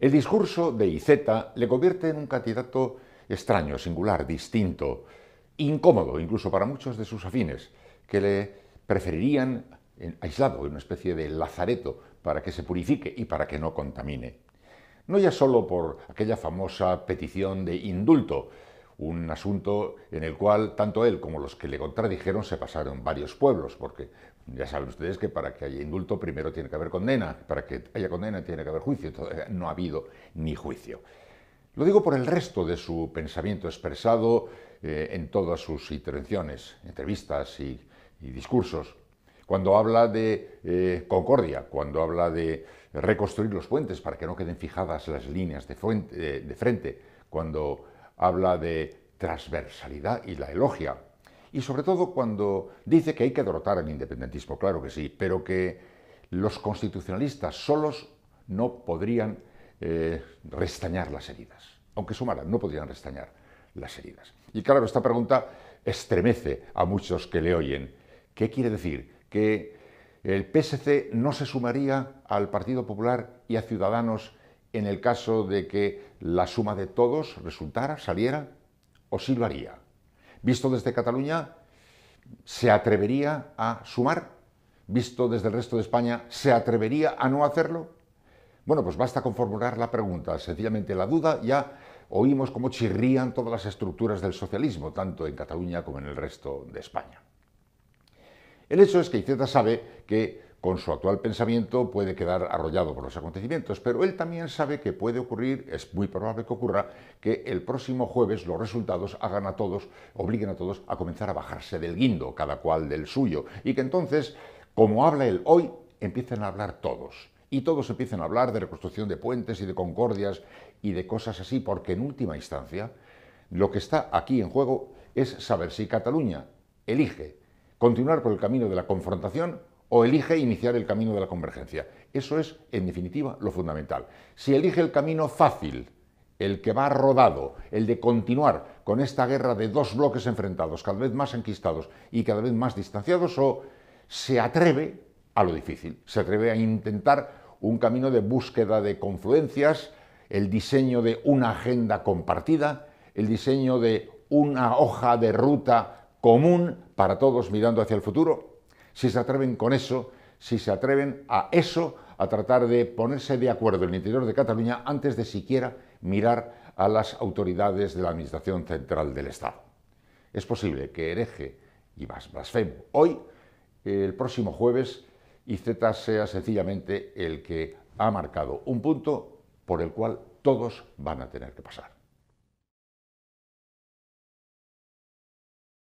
El discurso de Iceta le convierte en un candidato extraño, singular, distinto, incómodo incluso para muchos de sus afines, que le preferirían aislado en una especie de lazareto para que se purifique y para que no contamine. No ya solo por aquella famosa petición de indulto, un asunto en el cual tanto él como los que le contradijeron se pasaron varios pueblos, porque ya saben ustedes que para que haya indulto primero tiene que haber condena, para que haya condena tiene que haber juicio, todavía no ha habido ni juicio. Lo digo por el resto de su pensamiento expresado eh, en todas sus intervenciones, entrevistas y, discursos, cuando habla de eh, concordia, cuando habla de reconstruir los puentes para que no queden fijadas las líneas de, eh, de frente, cuando habla de transversalidad y la elogia. Y sobre todo cuando dice que hay que derrotar al independentismo, claro que sí, pero que los constitucionalistas solos no podrían eh, restañar las heridas. Aunque sumaran, no podrían restañar las heridas. Y claro, esta pregunta estremece a muchos que le oyen. ¿Qué quiere decir? Que el PSC no se sumaría al Partido Popular y a Ciudadanos en el caso de que la suma de todos resultara, saliera, o sí lo haría. Visto desde Cataluña, ¿se atrevería a sumar? ¿Visto desde el resto de España, se atrevería a no hacerlo? Bueno, pues basta con formular la pregunta, sencillamente la duda, ya oímos cómo chirrían todas las estructuras del socialismo, tanto en Cataluña como en el resto de España. El hecho es que Iceta sabe que con su actual pensamiento puede quedar arrollado por los acontecimientos, pero él también sabe que puede ocurrir, es muy probable que ocurra, que el próximo jueves los resultados hagan a todos, obliguen a todos a comenzar a bajarse del guindo, cada cual del suyo, y que entonces, como habla él hoy, empiecen a hablar todos. Y todos empiecen a hablar de reconstrucción de puentes y de concordias y de cosas así, porque en última instancia, lo que está aquí en juego es saber si Cataluña elige continuar por el camino de la confrontación o elige iniciar el camino de la convergencia. Eso es, en definitiva, lo fundamental. Si elige el camino fácil, el que va rodado, el de continuar con esta guerra de dos bloques enfrentados, cada vez más enquistados y cada vez más distanciados, o se atreve a lo difícil, se atreve a intentar un camino de búsqueda de confluencias, el diseño de una agenda compartida, el diseño de una hoja de ruta común para todos mirando hacia el futuro, si se atreven con eso, si se atreven a eso, a tratar de ponerse de acuerdo en el interior de Cataluña antes de siquiera mirar a las autoridades de la Administración Central del Estado. Es posible que hereje y blasfemo hoy, el próximo jueves, y Zeta sea sencillamente el que ha marcado un punto por el cual todos van a tener que pasar.